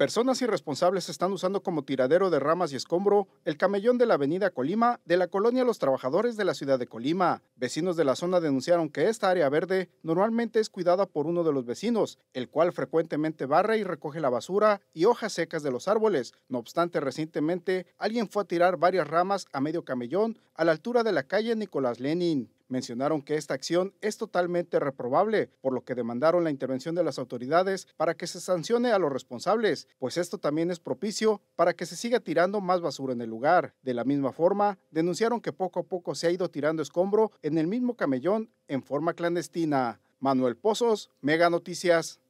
Personas irresponsables están usando como tiradero de ramas y escombro el camellón de la avenida Colima de la colonia Los Trabajadores de la ciudad de Colima. Vecinos de la zona denunciaron que esta área verde normalmente es cuidada por uno de los vecinos, el cual frecuentemente barra y recoge la basura y hojas secas de los árboles. No obstante, recientemente alguien fue a tirar varias ramas a medio camellón a la altura de la calle Nicolás Lenin mencionaron que esta acción es totalmente reprobable, por lo que demandaron la intervención de las autoridades para que se sancione a los responsables, pues esto también es propicio para que se siga tirando más basura en el lugar. De la misma forma, denunciaron que poco a poco se ha ido tirando escombro en el mismo camellón en forma clandestina. Manuel Pozos, Mega Noticias.